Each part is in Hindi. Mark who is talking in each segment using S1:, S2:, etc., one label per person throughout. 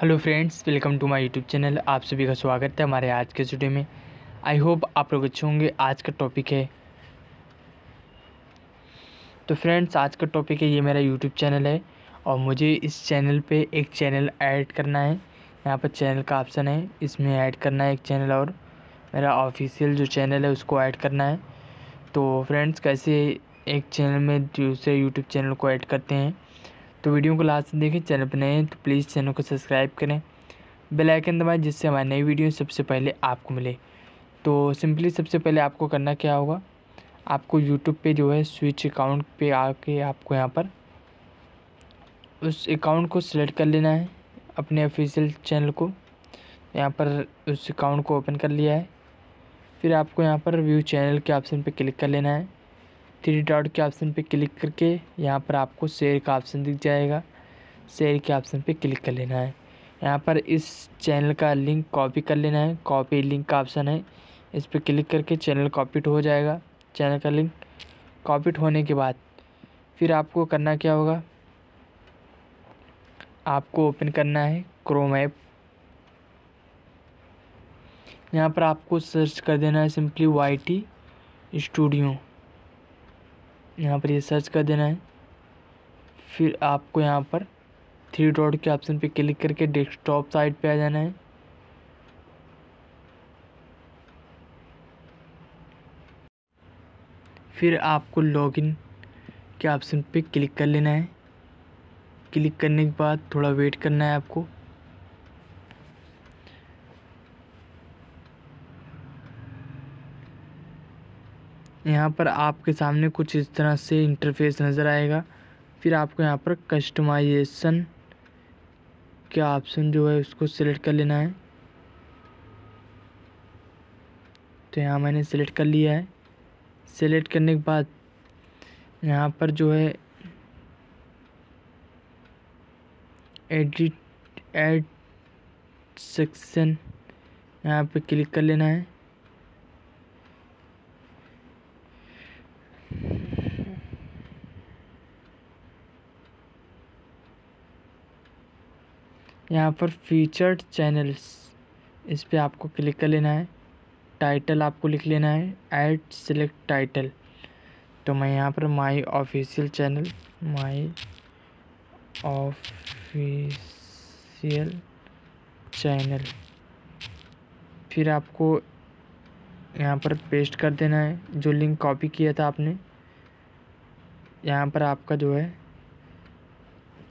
S1: hello friends welcome to my YouTube channel आप सभी का स्वागत है हमारे आज के स्टूडियो में आई होप आप लोग अच्छे होंगे आज का टॉपिक है तो फ्रेंड्स आज का टॉपिक है ये मेरा यूट्यूब चैनल है और मुझे इस चैनल पे एक चैनल ऐड करना है यहाँ पर चैनल का ऑप्शन है इसमें ऐड करना है एक चैनल और मेरा ऑफिशियल जो चैनल है उसको ऐड करना है तो फ्रेंड्स कैसे एक चैनल में दूसरे यूट्यूब चैनल को ऐड करते हैं तो वीडियो को लास्ट तक देखें चैनल पर नए हैं तो प्लीज़ चैनल को सब्सक्राइब करें बेल आइकन दबाएं जिससे हमारी नई वीडियो सबसे पहले आपको मिले तो सिंपली सबसे पहले आपको करना क्या होगा आपको यूट्यूब पे जो है स्विच अकाउंट पे आके आपको यहाँ पर उस अकाउंट को सिलेक्ट कर लेना है अपने ऑफिशियल चैनल को यहाँ पर उस अकाउंट को ओपन कर लिया है फिर आपको यहाँ पर व्यू चैनल के ऑप्शन पर क्लिक कर लेना है थ्री डॉट के ऑप्शन पे क्लिक करके यहाँ पर आपको शेयर का ऑप्शन दिख जाएगा शेयर के ऑप्शन पे क्लिक कर लेना है यहाँ पर इस चैनल का लिंक कॉपी कर लेना है कॉपी लिंक का ऑप्शन है इस पर क्लिक करके चैनल कॉपीड हो जाएगा चैनल का लिंक कॉपीड होने के बाद फिर आपको करना क्या होगा आपको ओपन करना है क्रोम ऐप यहाँ पर आपको सर्च कर देना है सिंपली वाई टी स्टूडियो यहाँ पर ये सर्च कर देना है फिर आपको यहाँ पर थ्री डॉट के ऑप्शन पे क्लिक करके डेस्कटॉप साइट पे आ जाना है फिर आपको लॉगिन के ऑप्शन पे क्लिक कर लेना है क्लिक करने के बाद थोड़ा वेट करना है आपको यहाँ पर आपके सामने कुछ इस तरह से इंटरफेस नज़र आएगा फिर आपको यहाँ पर कस्टमाइजेशन का ऑप्शन जो है उसको सिलेक्ट कर लेना है तो यहाँ मैंने सेलेक्ट कर लिया है सेलेक्ट करने के बाद यहाँ पर जो है एडिट एड सेक्शन यहाँ पे क्लिक कर लेना है यहाँ पर फीचर्ड चैनल्स इस पर आपको क्लिक कर लेना है टाइटल आपको लिख लेना है ऐड सेलेक्ट टाइटल तो मैं यहाँ पर my official channel my official channel फिर आपको यहाँ पर पेस्ट कर देना है जो लिंक कॉपी किया था आपने यहाँ पर आपका जो है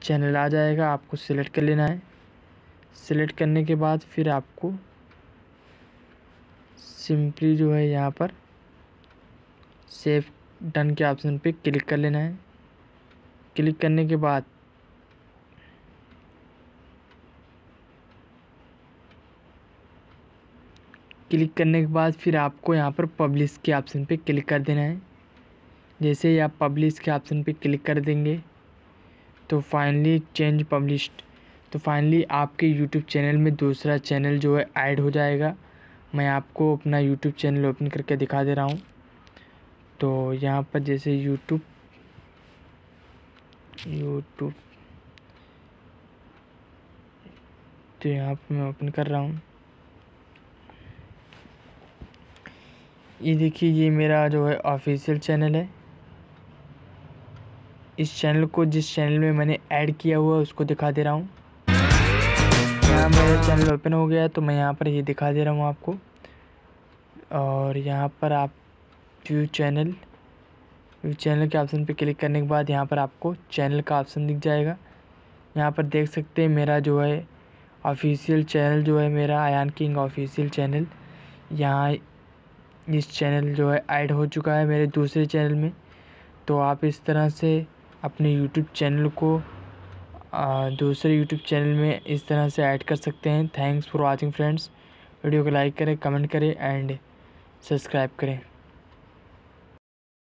S1: चैनल आ जाएगा आपको सिलेक्ट कर लेना है सेलेक्ट करने के बाद फिर आपको सिंपली जो है यहाँ पर सेव डन के ऑप्शन पे क्लिक कर लेना है क्लिक करने के बाद क्लिक करने के बाद फिर आपको यहाँ पर पब्लिश के ऑप्शन पे क्लिक कर देना है जैसे ही आप पब्लिश के ऑप्शन पे क्लिक कर देंगे तो फाइनली चेंज पब्लिश्ड तो फाइनली आपके यूट्यूब चैनल में दूसरा चैनल जो है ऐड हो जाएगा मैं आपको अपना यूट्यूब चैनल ओपन करके दिखा दे रहा हूँ तो यहाँ पर जैसे यूट्यूब यूट्यूब तो यहाँ पर मैं ओपन कर रहा हूँ ये देखिए ये मेरा जो है ऑफिशियल चैनल है इस चैनल को जिस चैनल में मैंने ऐड किया हुआ है उसको दिखा दे रहा हूँ यहाँ मेरा चैनल ओपन हो गया तो मैं यहाँ पर ये दिखा दे रहा हूँ आपको और यहाँ पर आप व्यू चैनल व्यू चैनल के ऑप्शन पे क्लिक करने के बाद यहाँ पर आपको चैनल का ऑप्शन दिख जाएगा यहाँ पर देख सकते हैं मेरा जो है ऑफिशियल चैनल जो है मेरा आयान किंग ऑफिशियल चैनल यहाँ इस चैनल जो है ऐड हो चुका है मेरे दूसरे चैनल में तो आप इस तरह से अपने यूट्यूब चैनल को दूसरे यूट्यूब चैनल में इस तरह से ऐड कर सकते हैं thanks for watching friends video को लाइक करें कमेंट करें एंड सब्सक्राइब करें